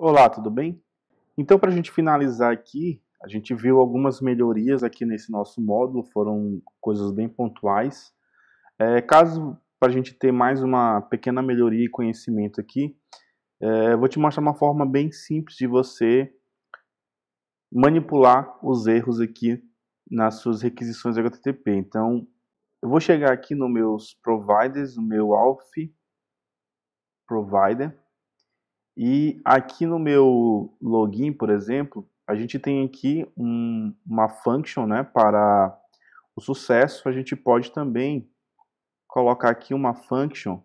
Olá, tudo bem? Então, para a gente finalizar aqui, a gente viu algumas melhorias aqui nesse nosso módulo, foram coisas bem pontuais. É, caso para a gente ter mais uma pequena melhoria e conhecimento aqui, é, vou te mostrar uma forma bem simples de você manipular os erros aqui nas suas requisições HTTP. Então, eu vou chegar aqui nos meus providers, no meu auth provider, e aqui no meu login, por exemplo, a gente tem aqui um, uma function né, para o sucesso. A gente pode também colocar aqui uma function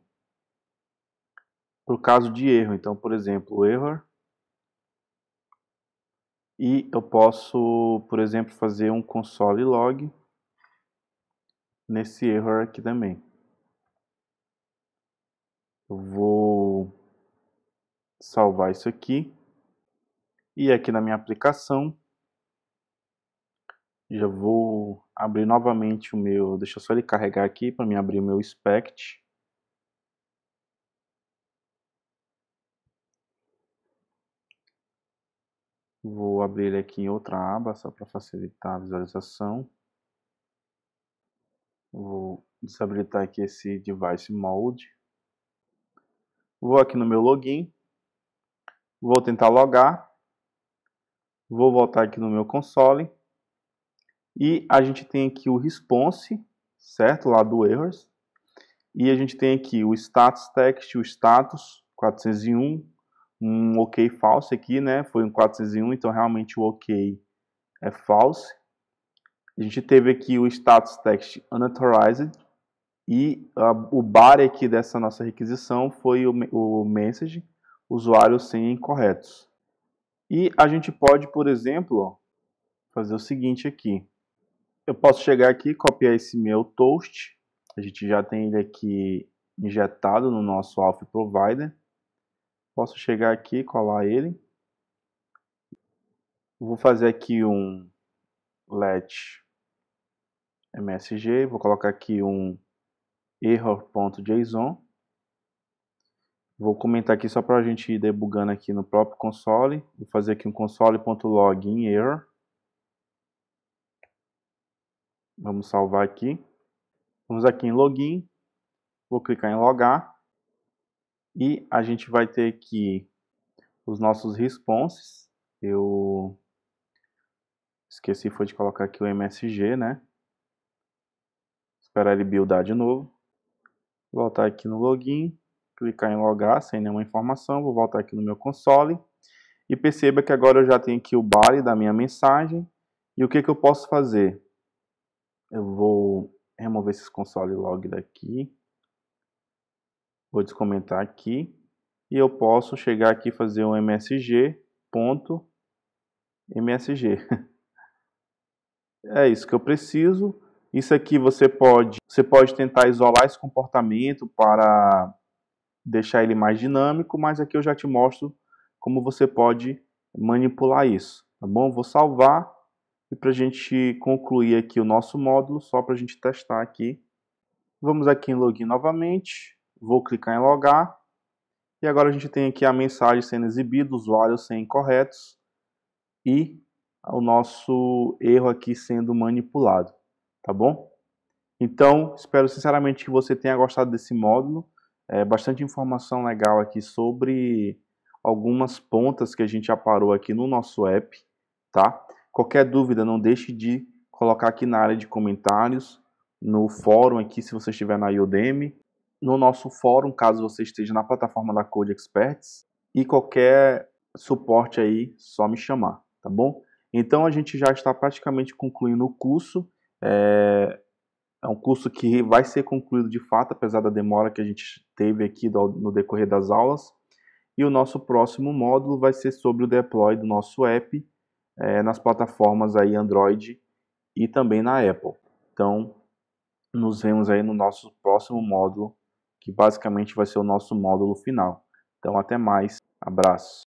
para o caso de erro. Então, por exemplo, error. E eu posso, por exemplo, fazer um console log nesse error aqui também. Eu vou salvar isso aqui. E aqui na minha aplicação, já vou abrir novamente o meu, deixa só ele carregar aqui para me abrir o meu SPECT. Vou abrir ele aqui em outra aba, só para facilitar a visualização. Vou desabilitar aqui esse Device Mode. Vou aqui no meu login, Vou tentar logar. Vou voltar aqui no meu console. E a gente tem aqui o response, certo? Lá do errors. E a gente tem aqui o status text, o status 401, um ok falso aqui, né? Foi um 401, então realmente o ok é falso. A gente teve aqui o status text unauthorized e uh, o body aqui dessa nossa requisição foi o, o message usuários sem incorretos. E a gente pode, por exemplo, fazer o seguinte aqui. Eu posso chegar aqui, copiar esse meu toast. A gente já tem ele aqui injetado no nosso Alpha Provider. Posso chegar aqui, colar ele. Vou fazer aqui um let msg, vou colocar aqui um error.json Vou comentar aqui só para a gente ir debugando aqui no próprio console. Vou fazer aqui um console.loginError. error. Vamos salvar aqui. Vamos aqui em login. Vou clicar em logar. E a gente vai ter aqui os nossos responses. Eu esqueci foi de colocar aqui o MSG, né? Esperar ele buildar de novo. Voltar aqui no login clicar em logar sem nenhuma informação, vou voltar aqui no meu console e perceba que agora eu já tenho aqui o body da minha mensagem e o que, que eu posso fazer? Eu vou remover esses console log daqui, vou descomentar aqui e eu posso chegar aqui e fazer um msg.msg. .msg. É isso que eu preciso. Isso aqui você pode, você pode tentar isolar esse comportamento para deixar ele mais dinâmico, mas aqui eu já te mostro como você pode manipular isso, tá bom? Vou salvar e para a gente concluir aqui o nosso módulo, só para a gente testar aqui, vamos aqui em login novamente, vou clicar em logar e agora a gente tem aqui a mensagem sendo exibida, usuários sem corretos e o nosso erro aqui sendo manipulado, tá bom? Então, espero sinceramente que você tenha gostado desse módulo é, bastante informação legal aqui sobre algumas pontas que a gente já parou aqui no nosso app, tá? Qualquer dúvida, não deixe de colocar aqui na área de comentários, no fórum aqui, se você estiver na Udemy, no nosso fórum, caso você esteja na plataforma da Code Experts, e qualquer suporte aí, só me chamar, tá bom? Então a gente já está praticamente concluindo o curso. É, é um curso que vai ser concluído de fato, apesar da demora que a gente teve aqui no decorrer das aulas. E o nosso próximo módulo vai ser sobre o deploy do nosso app é, nas plataformas aí Android e também na Apple. Então, nos vemos aí no nosso próximo módulo, que basicamente vai ser o nosso módulo final. Então, até mais. Abraço.